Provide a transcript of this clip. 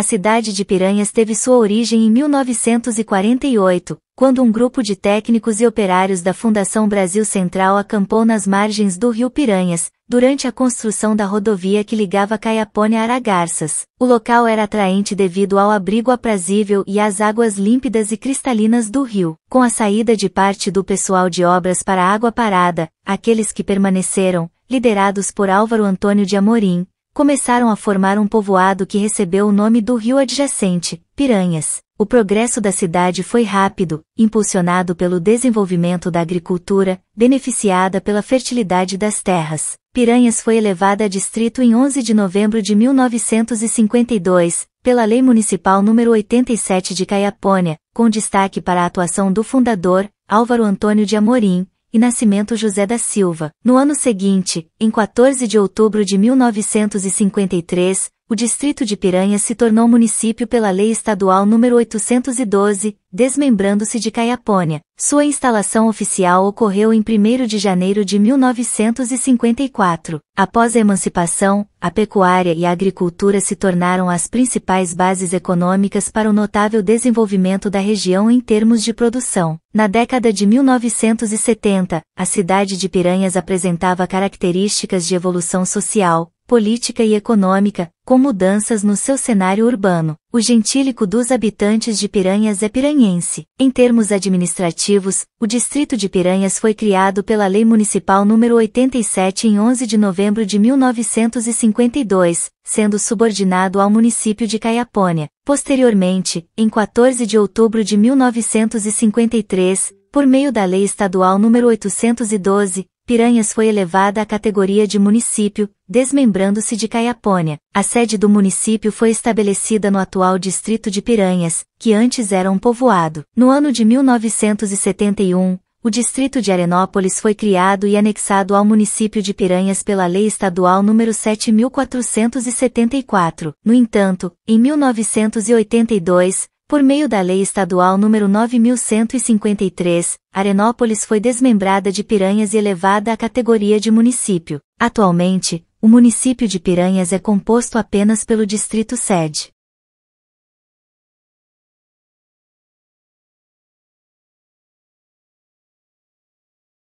A cidade de Piranhas teve sua origem em 1948, quando um grupo de técnicos e operários da Fundação Brasil Central acampou nas margens do rio Piranhas, durante a construção da rodovia que ligava Caiapônia a Aragarças. O local era atraente devido ao abrigo aprazível e às águas límpidas e cristalinas do rio. Com a saída de parte do pessoal de obras para a água parada, aqueles que permaneceram, liderados por Álvaro Antônio de Amorim, começaram a formar um povoado que recebeu o nome do rio adjacente, Piranhas. O progresso da cidade foi rápido, impulsionado pelo desenvolvimento da agricultura, beneficiada pela fertilidade das terras. Piranhas foi elevada a distrito em 11 de novembro de 1952, pela Lei Municipal número 87 de Caiapônia, com destaque para a atuação do fundador, Álvaro Antônio de Amorim, e Nascimento José da Silva. No ano seguinte, em 14 de outubro de 1953, o distrito de Piranha se tornou município pela Lei Estadual número 812, desmembrando-se de Caiapônia. Sua instalação oficial ocorreu em 1 de janeiro de 1954. Após a emancipação, a pecuária e a agricultura se tornaram as principais bases econômicas para o notável desenvolvimento da região em termos de produção. Na década de 1970, a cidade de Piranhas apresentava características de evolução social, política e econômica, com mudanças no seu cenário urbano. O gentílico dos habitantes de Piranhas é piranhense. Em termos administrativos, o distrito de Piranhas foi criado pela Lei Municipal nº 87 em 11 de novembro de 1952, sendo subordinado ao município de Caiapônia. Posteriormente, em 14 de outubro de 1953, por meio da Lei Estadual nº 812, Piranhas foi elevada à categoria de município, desmembrando-se de Caiapônia. A sede do município foi estabelecida no atual distrito de Piranhas, que antes era um povoado. No ano de 1971, o distrito de Arenópolis foi criado e anexado ao município de Piranhas pela Lei Estadual número 7474. No entanto, em 1982, por meio da Lei Estadual nº 9153, Arenópolis foi desmembrada de Piranhas e elevada à categoria de município. Atualmente, o município de Piranhas é composto apenas pelo distrito sede.